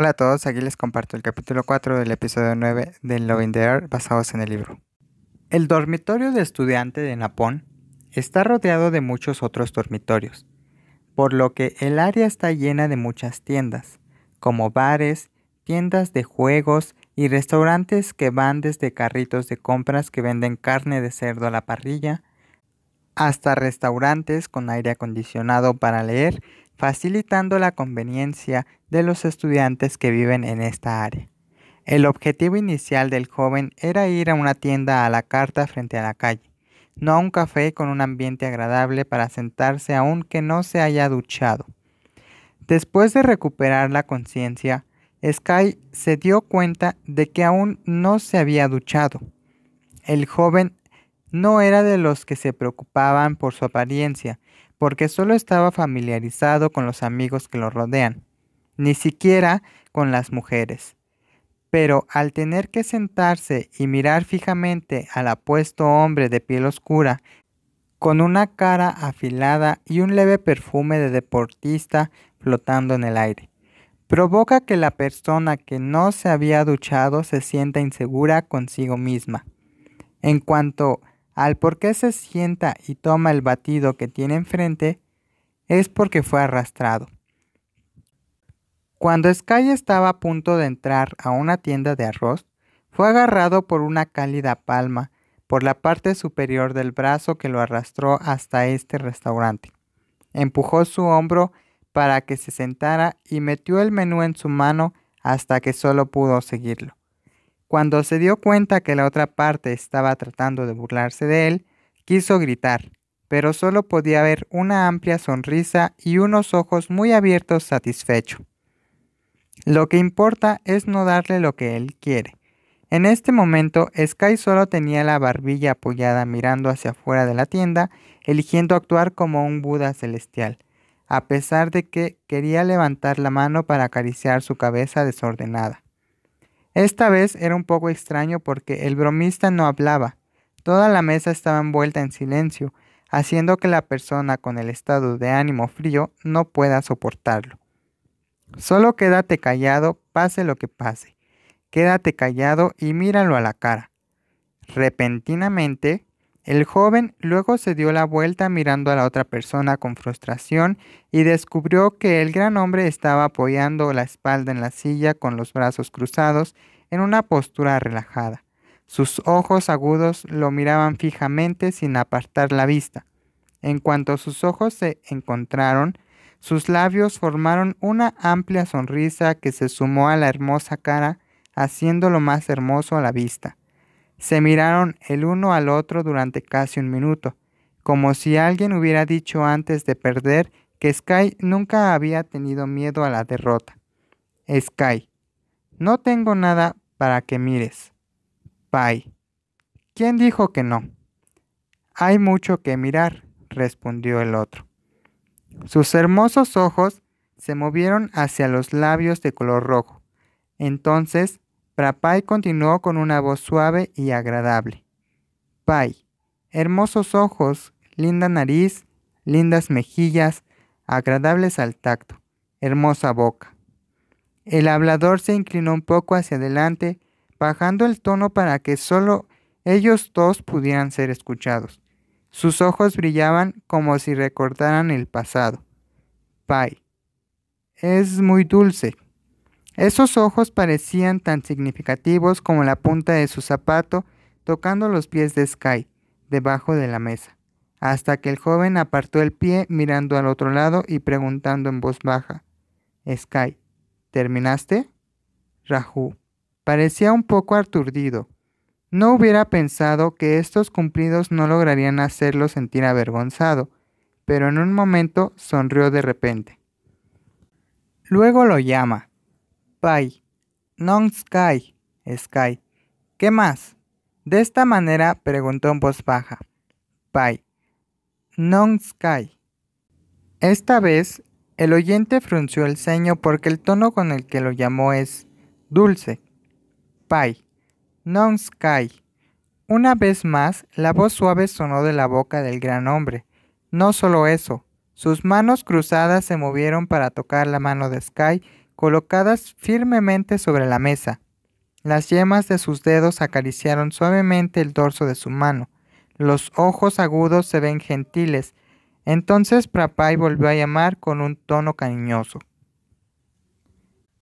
Hola a todos, aquí les comparto el capítulo 4 del episodio 9 de Loving the Air basados en el libro. El dormitorio de estudiante de Napón está rodeado de muchos otros dormitorios, por lo que el área está llena de muchas tiendas, como bares, tiendas de juegos y restaurantes que van desde carritos de compras que venden carne de cerdo a la parrilla, hasta restaurantes con aire acondicionado para leer facilitando la conveniencia de los estudiantes que viven en esta área. El objetivo inicial del joven era ir a una tienda a la carta frente a la calle, no a un café con un ambiente agradable para sentarse aunque no se haya duchado. Después de recuperar la conciencia, Sky se dio cuenta de que aún no se había duchado. El joven no era de los que se preocupaban por su apariencia, porque solo estaba familiarizado con los amigos que lo rodean, ni siquiera con las mujeres. Pero al tener que sentarse y mirar fijamente al apuesto hombre de piel oscura, con una cara afilada y un leve perfume de deportista flotando en el aire, provoca que la persona que no se había duchado se sienta insegura consigo misma. En cuanto al por qué se sienta y toma el batido que tiene enfrente, es porque fue arrastrado. Cuando Sky estaba a punto de entrar a una tienda de arroz, fue agarrado por una cálida palma por la parte superior del brazo que lo arrastró hasta este restaurante. Empujó su hombro para que se sentara y metió el menú en su mano hasta que solo pudo seguirlo. Cuando se dio cuenta que la otra parte estaba tratando de burlarse de él, quiso gritar, pero solo podía ver una amplia sonrisa y unos ojos muy abiertos satisfecho. Lo que importa es no darle lo que él quiere. En este momento, Sky solo tenía la barbilla apoyada mirando hacia afuera de la tienda, eligiendo actuar como un Buda celestial, a pesar de que quería levantar la mano para acariciar su cabeza desordenada. Esta vez era un poco extraño porque el bromista no hablaba. Toda la mesa estaba envuelta en silencio, haciendo que la persona con el estado de ánimo frío no pueda soportarlo. Solo quédate callado, pase lo que pase. Quédate callado y míralo a la cara. Repentinamente, el joven luego se dio la vuelta mirando a la otra persona con frustración y descubrió que el gran hombre estaba apoyando la espalda en la silla con los brazos cruzados en una postura relajada. Sus ojos agudos lo miraban fijamente sin apartar la vista. En cuanto sus ojos se encontraron, sus labios formaron una amplia sonrisa que se sumó a la hermosa cara, haciéndolo más hermoso a la vista. Se miraron el uno al otro durante casi un minuto, como si alguien hubiera dicho antes de perder que Sky nunca había tenido miedo a la derrota. Sky, no tengo nada para que mires. Pai, ¿Quién dijo que no? Hay mucho que mirar, respondió el otro. Sus hermosos ojos se movieron hacia los labios de color rojo. Entonces Prapai continuó con una voz suave y agradable. Pai, hermosos ojos, linda nariz, lindas mejillas, agradables al tacto, hermosa boca. El hablador se inclinó un poco hacia adelante, bajando el tono para que solo ellos dos pudieran ser escuchados. Sus ojos brillaban como si recordaran el pasado. Pai. Es muy dulce, esos ojos parecían tan significativos como la punta de su zapato tocando los pies de Sky, debajo de la mesa, hasta que el joven apartó el pie mirando al otro lado y preguntando en voz baja, Sky, ¿terminaste? Raju parecía un poco aturdido. No hubiera pensado que estos cumplidos no lograrían hacerlo sentir avergonzado, pero en un momento sonrió de repente. Luego lo llama, Pai. Non Sky, Sky. ¿Qué más? De esta manera preguntó en voz baja. Pai. Non Sky. Esta vez, el oyente frunció el ceño porque el tono con el que lo llamó es dulce. Pai. Non Sky. Una vez más, la voz suave sonó de la boca del gran hombre. No solo eso, sus manos cruzadas se movieron para tocar la mano de Sky colocadas firmemente sobre la mesa. Las yemas de sus dedos acariciaron suavemente el dorso de su mano. Los ojos agudos se ven gentiles. Entonces Prapai volvió a llamar con un tono cariñoso.